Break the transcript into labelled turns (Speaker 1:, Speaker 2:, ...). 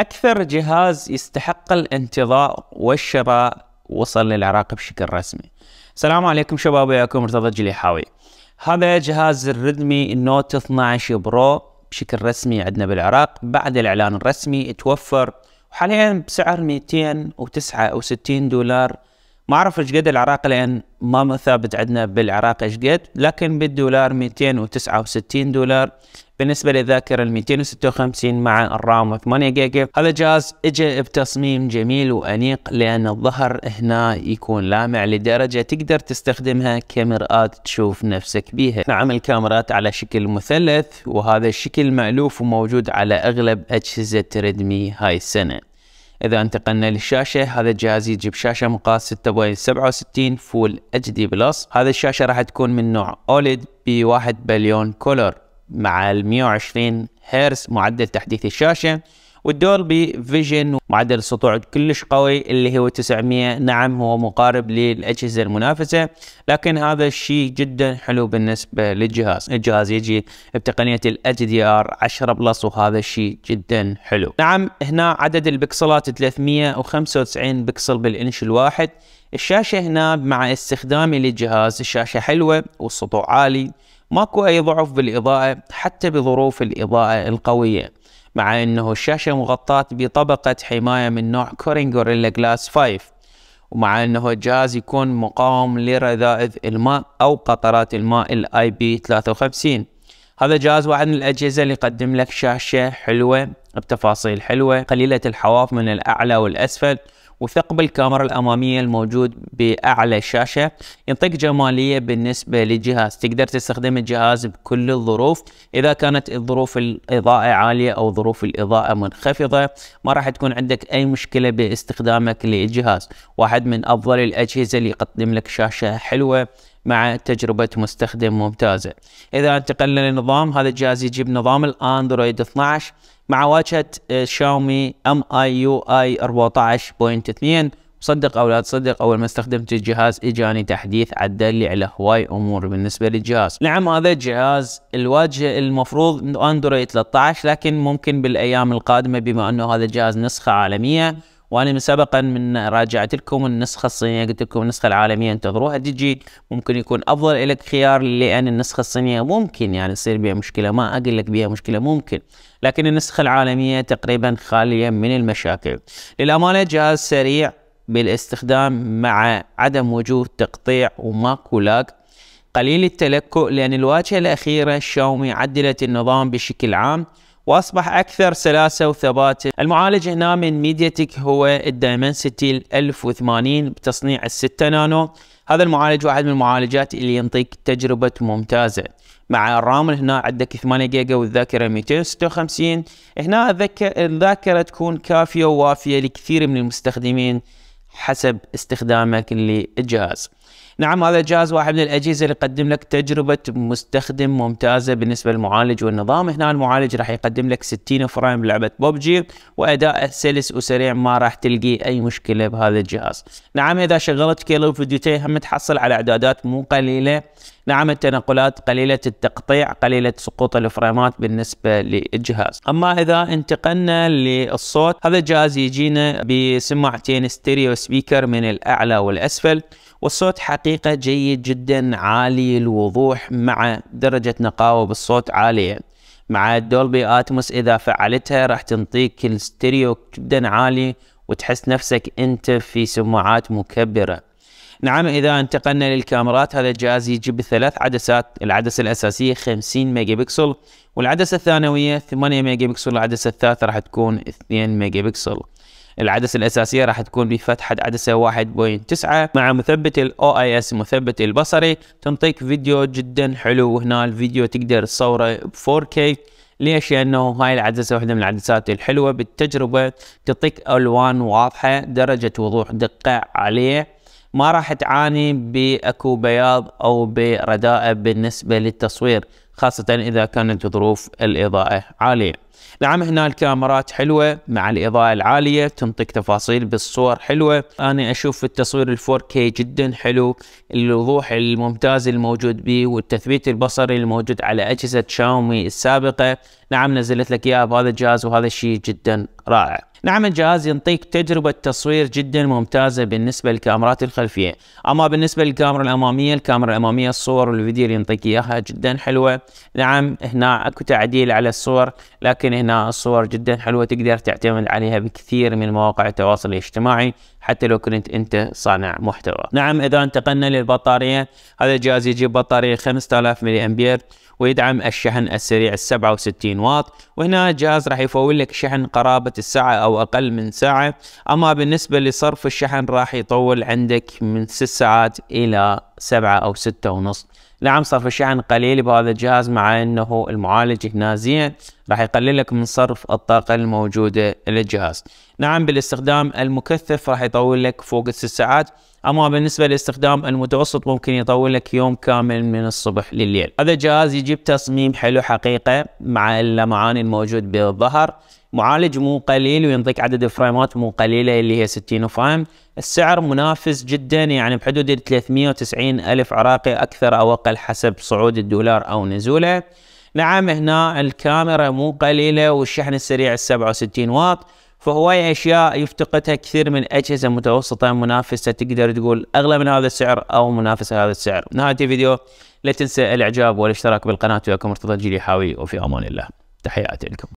Speaker 1: أكثر جهاز يستحق الانتظار والشراء وصل للعراق بشكل رسمي السلام عليكم شباب وياكم مرتضى الجليحاوي هذا جهاز الريدمي نوت 12 برو بشكل رسمي عندنا بالعراق بعد الإعلان الرسمي توفر وحاليا بسعر 269 دولار ما اعرف ايش قد العراق لان ما ثابت عندنا بالعراق ايش قد لكن بالدولار 269 دولار بالنسبه للذاكره ال 256 مع الرام 8 جيجا هذا الجهاز اجى بتصميم جميل وانيق لان الظهر هنا يكون لامع لدرجه تقدر تستخدمها كمرآة تشوف نفسك بيها نعم الكاميرات على شكل مثلث وهذا الشكل مألوف وموجود على اغلب اجهزه ريدمي هاي السنه اذا انتقلنا للشاشه هذا الجهاز يجيب شاشه مقاس 6.67 فول اتش دي بلس هذا الشاشه راح تكون من نوع اوليد ب 1 بليون كولر مع ال 120 هرتز معدل تحديث الشاشه والدولبي فيجن معدل السطوع كلش قوي اللي هو 900 نعم هو مقارب للأجهزة المنافسة لكن هذا الشيء جدا حلو بالنسبة للجهاز الجهاز يجي بتقنية ال ار 10 بلس وهذا الشيء جدا حلو نعم هنا عدد البكسلات 395 بكسل بالإنش الواحد الشاشة هنا مع استخدامي للجهاز الشاشة حلوة والسطوع عالي ماكو أي ضعف بالإضاءة حتى بظروف الإضاءة القوية مع أنه الشاشة مغطاة بطبقة حماية من نوع كورين غوريلا جلاس 5 ومع أنه الجهاز يكون مقاوم لرذائذ الماء أو قطرات الماء الاي بي 53 هذا جهاز واحد من الأجهزة اللي يقدم لك شاشة حلوة بتفاصيل حلوة قليلة الحواف من الأعلى والأسفل وثقب الكاميرا الأمامية الموجود بأعلى الشاشة ينطيك جمالية بالنسبة للجهاز تقدر تستخدم الجهاز بكل الظروف إذا كانت الظروف الإضاءة عالية أو ظروف الإضاءة منخفضة ما راح تكون عندك أي مشكلة باستخدامك للجهاز واحد من أفضل الأجهزة اللي يقدم لك شاشة حلوة مع تجربة مستخدم ممتازة إذا انتقلنا للنظام هذا الجهاز يجيب نظام الأندرويد 12 مع واجهة شاومي ام اي يو اي 14.2 صدق او لا تصدق اول ما استخدمت الجهاز اجاني تحديث عدل لي على هواي امور بالنسبه للجهاز نعم هذا الجهاز الواجهه المفروض اندرويد 13 لكن ممكن بالايام القادمه بما انه هذا الجهاز نسخه عالميه وانا من سبقا من راجعت لكم النسخه الصينيه قلت لكم النسخه العالميه انتظروها تجي ممكن يكون افضل لك خيار لان النسخه الصينيه ممكن يعني يصير بها مشكله ما اقول لك بها مشكله ممكن لكن النسخه العالميه تقريبا خاليه من المشاكل للامانه جهاز سريع بالاستخدام مع عدم وجود تقطيع وماكو لاج قليل التلكؤ لأن الواجهة الأخيرة شاومي عدلت النظام بشكل عام واصبح اكثر سلاسه وثبات المعالج هنا من ميديا تك هو الدايمنسيتي 1080 بتصنيع ال 6 نانو هذا المعالج واحد من المعالجات اللي ينطيك تجربه ممتازه مع الرام هنا عندك 8 جيجا والذاكره 256 هنا الذاكره تكون كافيه ووافيه لكثير من المستخدمين حسب استخدامك للجهاز نعم هذا الجهاز واحد من الأجهزة اللي يقدم لك تجربة مستخدم ممتازة بالنسبة للمعالج والنظام هنا المعالج راح يقدم لك 60 فريم لعبه ببجي وأداء سلس وسريع ما راح تلقي أي مشكلة بهذا الجهاز نعم إذا شغلت كيلو فيديوتين هم تحصل على إعدادات مو قليلة نعم التنقلات قليلة التقطيع قليلة سقوط الفريمات بالنسبة للجهاز أما إذا انتقلنا للصوت هذا الجهاز يجينا بسماعتين ستيريو سبيكر من الأعلى والأسفل والصوت حقيقة جيد جدا عالي الوضوح مع درجة نقاوة بالصوت عالية مع الدولبي اتموس اذا فعلتها راح تنطيك الستيريو جدا عالي وتحس نفسك انت في سماعات مكبرة نعم اذا انتقلنا للكاميرات هذا الجهاز يجيب بثلاث عدسات العدسه الاساسيه 50 ميجا بكسل والعدسه الثانويه 8 ميجا بكسل والعدسه الثالثه راح تكون 2 ميجا بكسل العدسة الأساسية راح تكون بفتحة عدسة 1.9 مع مثبت اي اس مثبت البصري تنطيك فيديو جدا حلو وهنا الفيديو تقدر تصوره ب 4K ليش؟ لأنه هاي العدسة واحدة من العدسات الحلوة بالتجربة تعطيك ألوان واضحة درجة وضوح دقة عالية ما راح تعاني باكو بياض او برداءه بالنسبه للتصوير خاصة إذا كانت ظروف الإضاءة عالية نعم هنا الكاميرات حلوة مع الإضاءة العالية تنطيك تفاصيل بالصور حلوة أنا أشوف التصوير الفور كي جدا حلو الوضوح الممتاز الموجود به والتثبيت البصري الموجود على أجهزة شاومي السابقة نعم نزلت لك إياها بهذا الجهاز وهذا الشيء جدا رائع نعم الجهاز ينطيك تجربة تصوير جدا ممتازة بالنسبة للكاميرات الخلفية أما بالنسبة للكاميرا الأمامية الكاميرا الأمامية الصور والفيديو اللي ينطيك إياها جدا حلوة نعم هنا اكو تعديل على الصور لكن هنا الصور جدا حلوة تقدر تعتمد عليها بكثير من مواقع التواصل الاجتماعي حتى لو كنت انت صانع محتوى نعم اذا انتقلنا للبطارية هذا الجهاز يجيب بطارية 5000 ملي امبير ويدعم الشحن السريع 67 واط وهنا الجهاز راح يفول لك شحن قرابة الساعة أو أقل من ساعة أما بالنسبة لصرف الشحن راح يطول عندك من 6 ساعات إلى 7 أو 6 ونص نعم صار في شحن قليل بهذا الجهاز مع انه المعالج هنا زين راح يقلل لك من صرف الطاقة الموجودة للجهاز نعم بالاستخدام المكثف راح يطول لك فوق الست ساعات اما بالنسبة للاستخدام المتوسط ممكن يطول لك يوم كامل من الصبح لليل هذا الجهاز يجيب تصميم حلو حقيقة مع اللمعان الموجود بالظهر معالج مو قليل وينطيك عدد فريمات مو قليلة اللي هي 60 فريم السعر منافس جدا يعني بحدود 390 ألف عراقي أكثر أو أقل حسب صعود الدولار أو نزوله نعم هنا الكاميرا مو قليلة والشحن السريع 67 واط فهو اشياء يفتقدها كثير من اجهزه متوسطه منافسه تقدر تقول اغلى من هذا السعر او منافسه هذا السعر نهايه الفيديو لا تنسى الاعجاب والاشتراك بالقناه وياكم مرتضى الجيلي حاوي وفي امان الله تحياتي لكم